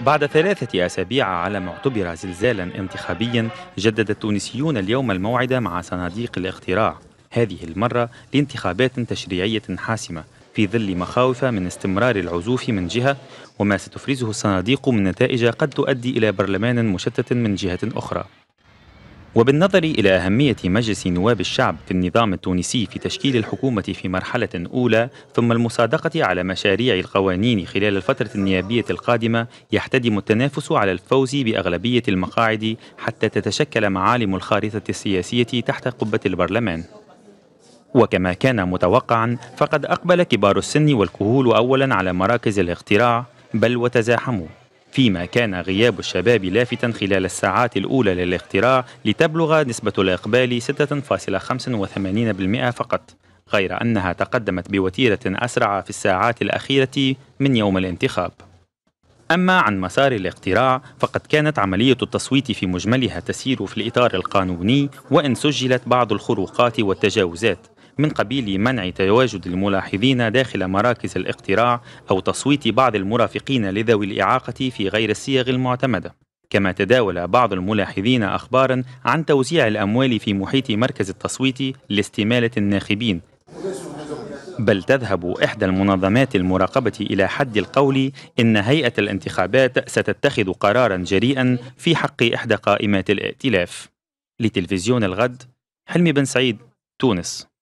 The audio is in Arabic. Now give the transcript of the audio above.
بعد ثلاثة أسابيع على ما اعتبر زلزالا انتخابيا جدد التونسيون اليوم الموعد مع صناديق الاقتراع هذه المرة لانتخابات تشريعية حاسمة في ظل مخاوف من استمرار العزوف من جهة وما ستفرزه الصناديق من نتائج قد تؤدي إلى برلمان مشتت من جهة أخرى وبالنظر إلى أهمية مجلس نواب الشعب في النظام التونسي في تشكيل الحكومة في مرحلة أولى ثم المصادقة على مشاريع القوانين خلال الفترة النيابية القادمة يحتدم التنافس على الفوز بأغلبية المقاعد حتى تتشكل معالم الخارطة السياسية تحت قبة البرلمان وكما كان متوقعا فقد أقبل كبار السن والكهول أولا على مراكز الاقتراع بل وتزاحموا فيما كان غياب الشباب لافتا خلال الساعات الأولى للاختراع لتبلغ نسبة الإقبال 6.85% فقط غير أنها تقدمت بوتيرة أسرع في الساعات الأخيرة من يوم الانتخاب أما عن مسار الاقتراع فقد كانت عملية التصويت في مجملها تسير في الإطار القانوني وإن سجلت بعض الخروقات والتجاوزات من قبيل منع تواجد الملاحظين داخل مراكز الاقتراع أو تصويت بعض المرافقين لذوي الإعاقة في غير الصيغ المعتمدة كما تداول بعض الملاحظين أخبارا عن توزيع الأموال في محيط مركز التصويت لاستمالة الناخبين بل تذهب إحدى المنظمات المراقبة إلى حد القول إن هيئة الانتخابات ستتخذ قرارا جريئا في حق إحدى قائمات الائتلاف لتلفزيون الغد حلمي بن سعيد تونس